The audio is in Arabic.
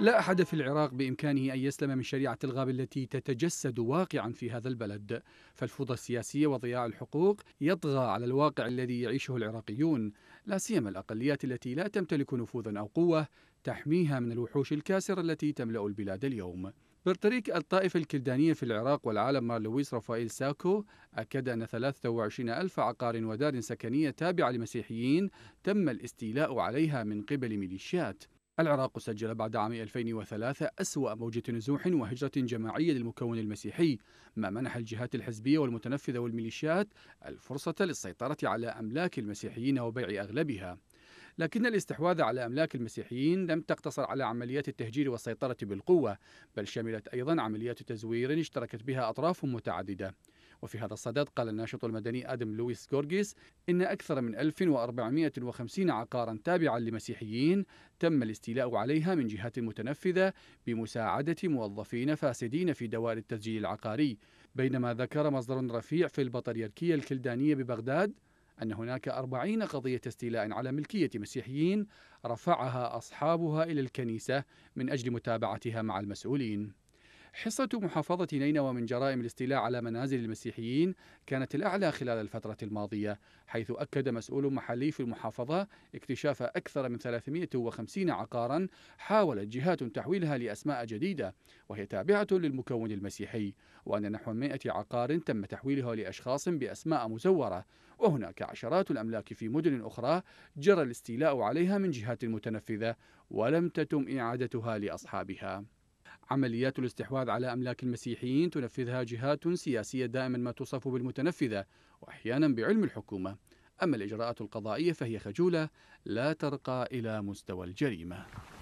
لا أحد في العراق بإمكانه أن يسلم من شريعة الغاب التي تتجسد واقعا في هذا البلد فالفوضى السياسية وضياع الحقوق يطغى على الواقع الذي يعيشه العراقيون لا سيما الأقليات التي لا تمتلك نفوذا أو قوة تحميها من الوحوش الكاسرة التي تملأ البلاد اليوم برتريك الطائفة الكلدانية في العراق والعالم مار لويس رافائيل ساكو أكد أن 23 ألف عقار ودار سكنية تابعة لمسيحيين تم الاستيلاء عليها من قبل ميليشيات العراق سجل بعد عام 2003 أسوأ موجة نزوح وهجرة جماعية للمكون المسيحي ما منح الجهات الحزبية والمتنفذة والميليشيات الفرصة للسيطرة على أملاك المسيحيين وبيع أغلبها لكن الاستحواذ على أملاك المسيحيين لم تقتصر على عمليات التهجير والسيطرة بالقوة بل شملت أيضا عمليات تزوير اشتركت بها أطراف متعددة وفي هذا الصدد قال الناشط المدني آدم لويس جورجيس إن أكثر من 1450 عقارا تابعا لمسيحيين تم الاستيلاء عليها من جهات متنفذة بمساعدة موظفين فاسدين في دوائر التسجيل العقاري بينما ذكر مصدر رفيع في البطريركية الكلدانية ببغداد أن هناك أربعين قضية استيلاء على ملكية مسيحيين رفعها أصحابها إلى الكنيسة من أجل متابعتها مع المسؤولين حصة محافظة نينوى من جرائم الاستيلاء على منازل المسيحيين كانت الأعلى خلال الفترة الماضية حيث أكد مسؤول محلي في المحافظة اكتشاف أكثر من 350 عقارا حاولت جهات تحويلها لأسماء جديدة وهي تابعة للمكون المسيحي وأن نحو 100 عقار تم تحويلها لأشخاص بأسماء مزورة وهناك عشرات الأملاك في مدن أخرى جرى الاستيلاء عليها من جهات متنفذة ولم تتم إعادتها لأصحابها عمليات الاستحواذ على أملاك المسيحيين تنفذها جهات سياسية دائما ما توصف بالمتنفذة وأحيانا بعلم الحكومة أما الإجراءات القضائية فهي خجولة لا ترقى إلى مستوى الجريمة